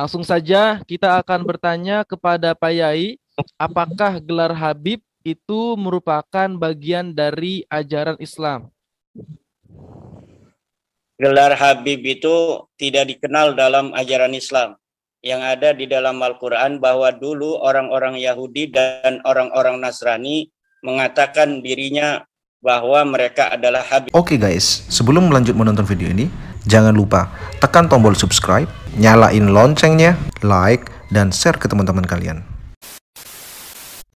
Langsung saja kita akan bertanya kepada Pak Yai, apakah gelar Habib itu merupakan bagian dari ajaran Islam? Gelar Habib itu tidak dikenal dalam ajaran Islam. Yang ada di dalam Al-Quran bahwa dulu orang-orang Yahudi dan orang-orang Nasrani mengatakan dirinya bahwa mereka adalah Habib. Oke okay guys, sebelum melanjut menonton video ini, jangan lupa tekan tombol subscribe, nyalain loncengnya, like, dan share ke teman-teman kalian.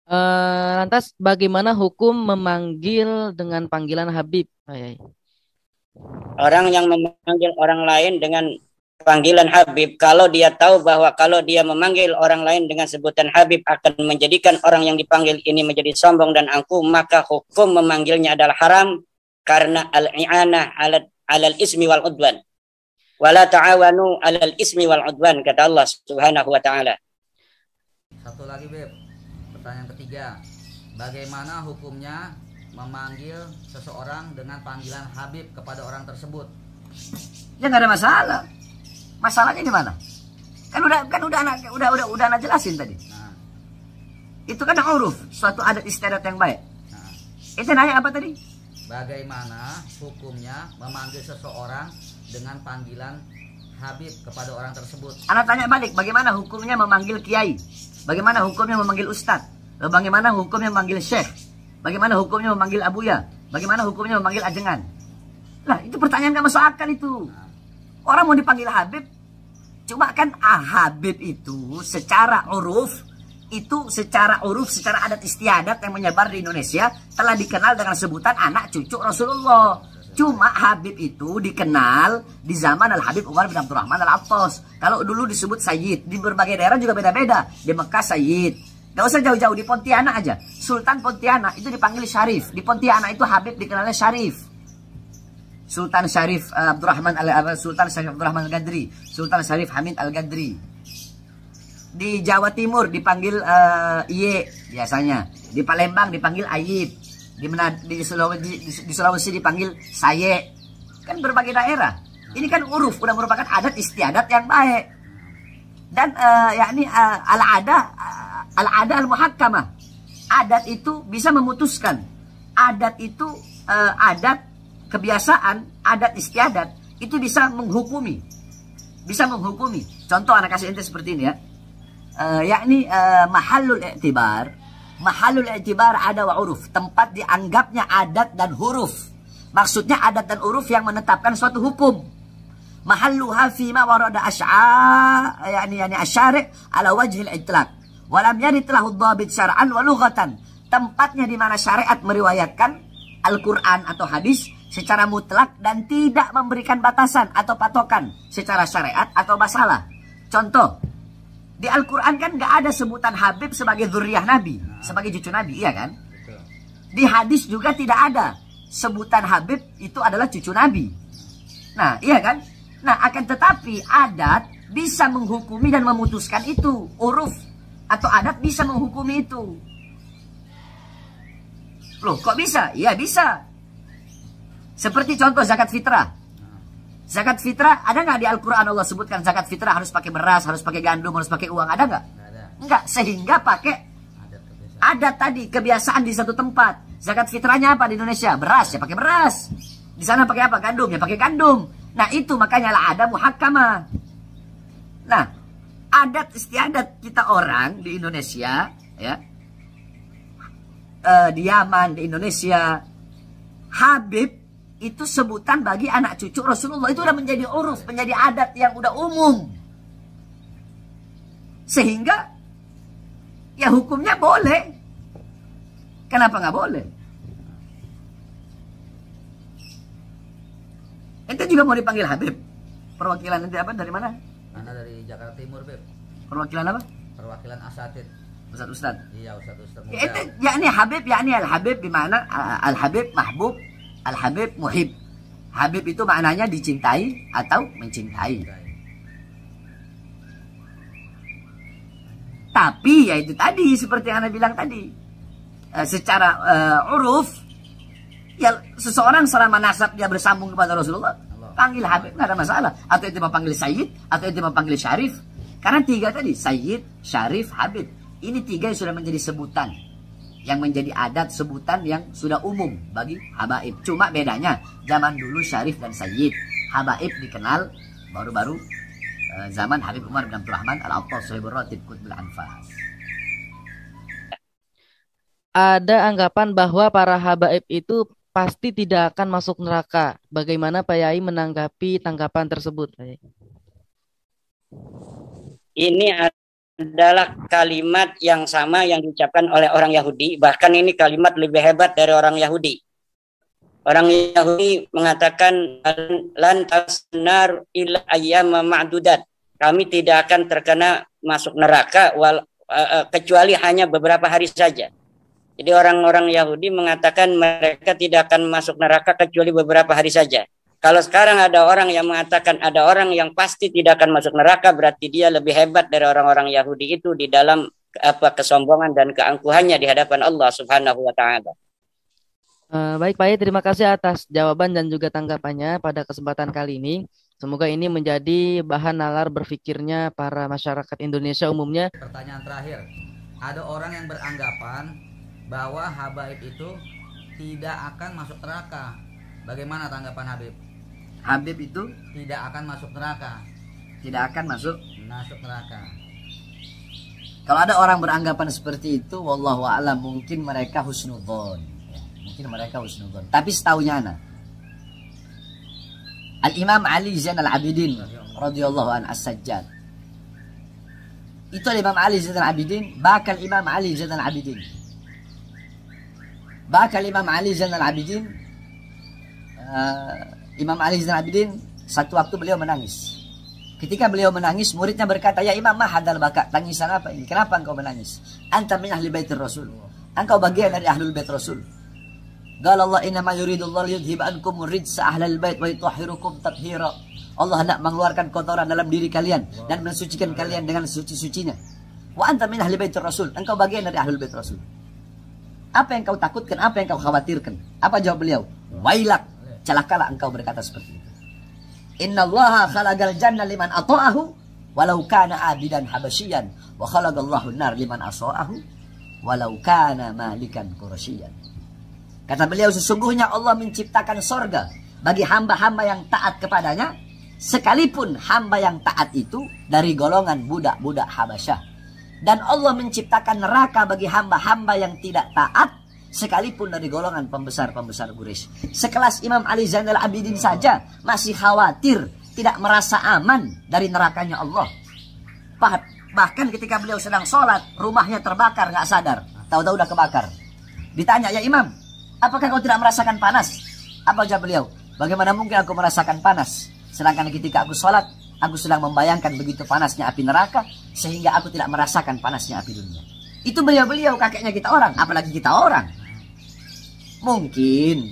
Uh, lantas bagaimana hukum memanggil dengan panggilan Habib? Ayai. Orang yang memanggil orang lain dengan panggilan Habib, kalau dia tahu bahwa kalau dia memanggil orang lain dengan sebutan Habib akan menjadikan orang yang dipanggil ini menjadi sombong dan angkuh, maka hukum memanggilnya adalah haram karena al-i'anah alal ismi wal udwan wala ta'awanu 'alal ismi wal udwan kata Allah Subhanahu wa taala. Satu lagi, Beb. Pertanyaan ketiga. Bagaimana hukumnya memanggil seseorang dengan panggilan Habib kepada orang tersebut? Ya nggak ada masalah. Masalahnya di mana? Kan udah kan udah anak udah udah udah anak jelasin tadi. Nah. Itu kan uruf, suatu adat istiadat yang baik. Nah. Itu nanya apa tadi? bagaimana hukumnya memanggil seseorang dengan panggilan Habib kepada orang tersebut. Anak tanya balik, bagaimana hukumnya memanggil kiai? Bagaimana hukumnya memanggil ustadz? Eh, bagaimana hukumnya memanggil syekh? Bagaimana hukumnya memanggil abuya? Bagaimana hukumnya memanggil ajengan? Lah, itu pertanyaan gak masuk akal itu. Orang mau dipanggil Habib, cuma kan ah, Habib itu secara uruf itu secara uruf, secara adat istiadat yang menyebar di Indonesia telah dikenal dengan sebutan anak cucu Rasulullah. Cuma Habib itu dikenal di zaman Al-Habib Umar bin Abdurrahman Al-Attas. Kalau dulu disebut Sayyid, di berbagai daerah juga beda-beda. Di Mekah Sayyid, Gak usah jauh-jauh di Pontianak aja. Sultan Pontianak itu dipanggil Syarif. Di Pontianak itu Habib dikenalnya Syarif. Sultan Syarif eh, Abdurrahman Al Sultan Syarif Abdurrahman Al Gadri, Sultan Syarif Hamid Al Gadri di Jawa Timur dipanggil uh, Iye biasanya di Palembang dipanggil Ayib di mana di Sulawesi, di, di Sulawesi dipanggil Saye kan berbagai daerah ini kan uruf udah merupakan adat istiadat yang baik dan uh, yakni uh, eh, ala ada uh, ala ada al muhakkamah adat itu bisa memutuskan adat itu uh, adat kebiasaan adat istiadat itu bisa menghukumi bisa menghukumi contoh anak kasih ente seperti ini ya Eh, yakni eh, mahalul i'tibar mahalul i'tibar ada wa uruf tempat dianggapnya adat dan huruf maksudnya adat dan huruf yang menetapkan suatu hukum mahalluha fi ma warada asya'a yakni yakni asyari ala wajhil itlak walam yarid telah dhabit syara'an wa tempatnya di mana syariat meriwayatkan Al-Qur'an atau hadis secara mutlak dan tidak memberikan batasan atau patokan secara syariat atau masalah. Contoh, di Al-Quran kan gak ada sebutan Habib sebagai zuriyah Nabi, sebagai cucu Nabi, iya kan? Di hadis juga tidak ada sebutan Habib itu adalah cucu Nabi. Nah, iya kan? Nah, akan tetapi adat bisa menghukumi dan memutuskan itu. Uruf atau adat bisa menghukumi itu. Loh, kok bisa? Iya, bisa. Seperti contoh zakat fitrah. Zakat fitrah ada nggak di Al-Quran Allah sebutkan zakat fitrah harus pakai beras, harus pakai gandum, harus pakai uang? Ada nggak? Nggak. Sehingga pakai ada tadi kebiasaan di satu tempat. Zakat fitrahnya apa di Indonesia? Beras ya pakai beras. Di sana pakai apa? Gandum ya pakai gandum. Nah itu makanya lah ada muhakama. Nah adat istiadat kita orang di Indonesia ya eh, di Yaman di Indonesia Habib itu sebutan bagi anak cucu Rasulullah itu sudah menjadi urus, menjadi adat yang udah umum. Sehingga ya hukumnya boleh. Kenapa nggak boleh? Itu juga mau dipanggil Habib? Perwakilan nanti apa dari mana? Mana dari Jakarta Timur, Beb. Perwakilan apa? Perwakilan Asatid. Ustaz Ustaz. Iya, Ustaz Ustaz. Ya, itu yakni Habib yakni Al Habib di mana Al Habib Mahbub Al-Habib muhib. Habib itu maknanya dicintai atau mencintai. Tapi ya itu tadi seperti yang Anda bilang tadi. Eh, secara uh, uruf ya seseorang selama nasab dia bersambung kepada Rasulullah panggil Habib gak ada masalah atau itu panggil Sayyid atau itu panggil Syarif karena tiga tadi Sayyid Syarif Habib ini tiga yang sudah menjadi sebutan yang menjadi adat sebutan yang sudah umum bagi habaib. Cuma bedanya zaman dulu syarif dan sayyid. Habaib dikenal baru-baru eh, zaman Habib Umar bin Abdul Rahman Al-Attas Sahibur Ratib Kutbul Anfas. Ada anggapan bahwa para habaib itu pasti tidak akan masuk neraka. Bagaimana Pak Yai menanggapi tanggapan tersebut? Ini ada adalah kalimat yang sama yang diucapkan oleh orang Yahudi. Bahkan ini kalimat lebih hebat dari orang Yahudi. Orang Yahudi mengatakan lantas nar ila ayyama ma'dudat. Kami tidak akan terkena masuk neraka wal, uh, kecuali hanya beberapa hari saja. Jadi orang-orang Yahudi mengatakan mereka tidak akan masuk neraka kecuali beberapa hari saja. Kalau sekarang ada orang yang mengatakan ada orang yang pasti tidak akan masuk neraka, berarti dia lebih hebat dari orang-orang Yahudi itu di dalam apa kesombongan dan keangkuhannya di hadapan Allah Subhanahu wa taala. Eh, baik Pak terima kasih atas jawaban dan juga tanggapannya pada kesempatan kali ini. Semoga ini menjadi bahan nalar berpikirnya para masyarakat Indonesia umumnya. Pertanyaan terakhir, ada orang yang beranggapan bahwa habaib itu tidak akan masuk neraka. Bagaimana tanggapan Habib? Habib itu tidak akan masuk neraka. Tidak akan masuk masuk neraka. Kalau ada orang beranggapan seperti itu, wallahu a'lam mungkin mereka husnudzon. Ya, mungkin mereka husnudzon. Tapi setahunya ana. Al Imam Ali Zainal Abidin radhiyallahu an as-Sajjad. Itu Al Imam Ali Zainal Abidin, bakal Imam Ali Zainal Abidin. Bakal Imam Ali Zainal Abidin uh, eh, Imam Ali Zainal Abidin satu waktu beliau menangis. Ketika beliau menangis, muridnya berkata, "Ya Imam, mahadal baka, tangisan apa ini? Kenapa engkau menangis?" Anta min ahli baitir Rasul. Engkau bagian dari ahlul bait Rasul. Qala Allah inna ma Allah yudhhib ankum rijsa ahlal bait wa yutahhirukum tathira. Allah hendak mengeluarkan kotoran dalam diri kalian dan mensucikan kalian dengan suci-sucinya. Wa anta min ahli baitir Rasul. Engkau bagian dari ahlul bait Rasul. Apa yang kau takutkan? Apa yang kau khawatirkan? Apa jawab beliau? Wailak celakalah engkau berkata seperti itu. Inna allaha khalagal jannah liman ato'ahu walau kana abidan habasyian wa khalagallahu nar liman aso'ahu walau kana malikan kurasyian. Kata beliau sesungguhnya Allah menciptakan sorga bagi hamba-hamba yang taat kepadanya sekalipun hamba yang taat itu dari golongan budak-budak Habasyah. Dan Allah menciptakan neraka bagi hamba-hamba yang tidak taat sekalipun dari golongan pembesar-pembesar guris, Sekelas Imam Ali Zainal Abidin saja masih khawatir, tidak merasa aman dari nerakanya Allah. Bahkan ketika beliau sedang sholat, rumahnya terbakar nggak sadar, tahu-tahu udah kebakar. Ditanya ya Imam, apakah kau tidak merasakan panas? Apa jawab beliau? Bagaimana mungkin aku merasakan panas? Sedangkan ketika aku sholat, aku sedang membayangkan begitu panasnya api neraka, sehingga aku tidak merasakan panasnya api dunia. Itu beliau-beliau kakeknya kita orang, apalagi kita orang mungkin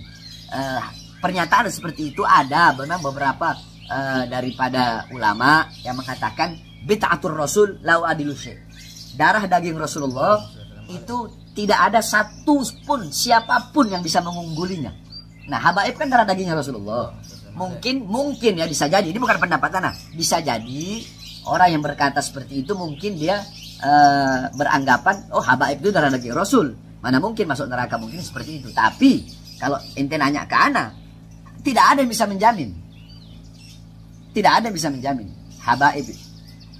uh, pernyataan seperti itu ada memang beberapa uh, daripada ulama yang mengatakan bid'atul rasul lau adilu darah daging Rasulullah itu tidak ada satu pun siapapun yang bisa mengunggulinya Nah, habaib kan darah dagingnya Rasulullah. Mungkin mungkin ya bisa jadi ini bukan pendapat anak Bisa jadi orang yang berkata seperti itu mungkin dia uh, beranggapan oh habaib itu darah daging Rasul. Mana mungkin masuk neraka mungkin seperti itu. Tapi kalau ente nanya ke anak, tidak ada yang bisa menjamin. Tidak ada yang bisa menjamin. Habaib.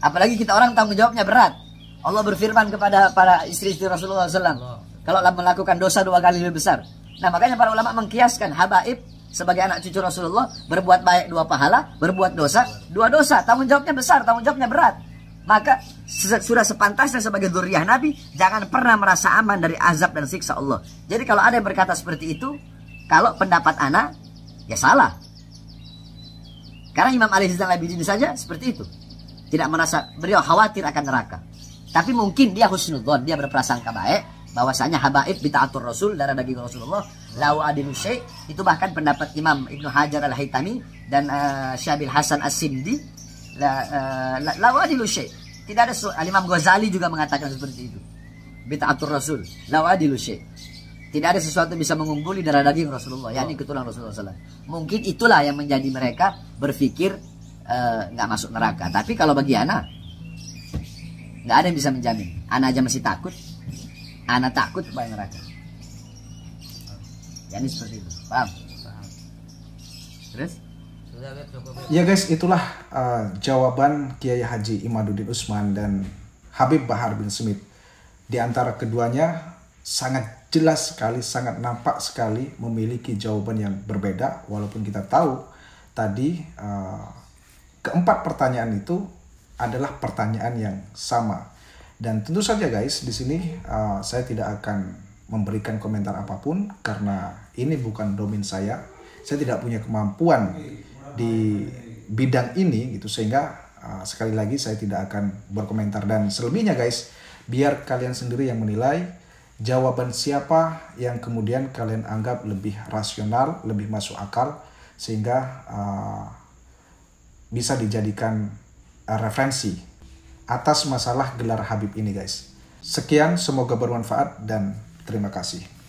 Apalagi kita orang tanggung jawabnya berat. Allah berfirman kepada para istri-istri Rasulullah SAW. Kalau melakukan dosa dua kali lebih besar. Nah makanya para ulama mengkiaskan habaib sebagai anak cucu Rasulullah berbuat baik dua pahala, berbuat dosa dua dosa. Tanggung jawabnya besar, tanggung jawabnya berat. Maka sudah sepantasnya sebagai duriah Nabi, jangan pernah merasa aman dari azab dan siksa Allah. Jadi kalau ada yang berkata seperti itu, kalau pendapat anak, ya salah. Karena Imam Ali Zidal Abidin saja seperti itu. Tidak merasa, beliau khawatir akan neraka. Tapi mungkin dia husnudon, dia berprasangka baik, bahwasanya habaib bita'atur Rasul, darah daging Rasulullah, lau adilu itu bahkan pendapat Imam Ibnu Hajar al-Haytami dan uh, Syabil Hasan As-Sindi, eh, lau adilu tidak ada Imam Ghazali juga mengatakan seperti itu. Bita atur Rasul, lawadilu syekh. Tidak ada sesuatu yang bisa mengungguli darah daging Rasulullah, ini keturunan Rasulullah SAW. Mungkin itulah yang menjadi mereka berpikir eh, nggak uh, masuk neraka. Tapi kalau bagi anak, nggak ada yang bisa menjamin. Anak aja masih takut. Anak takut kepada neraka. Jadi seperti itu. Paham? Paham. Terus? Ya guys, itulah uh, jawaban Kiai Haji Imaduddin Usman dan Habib Bahar bin Smith. Di antara keduanya sangat jelas sekali, sangat nampak sekali memiliki jawaban yang berbeda walaupun kita tahu tadi uh, keempat pertanyaan itu adalah pertanyaan yang sama. Dan tentu saja guys, di sini uh, saya tidak akan memberikan komentar apapun karena ini bukan domain saya. Saya tidak punya kemampuan di bidang ini gitu sehingga uh, sekali lagi saya tidak akan berkomentar dan selebihnya guys biar kalian sendiri yang menilai jawaban siapa yang kemudian kalian anggap lebih rasional lebih masuk akal sehingga uh, bisa dijadikan uh, referensi atas masalah gelar Habib ini guys sekian semoga bermanfaat dan terima kasih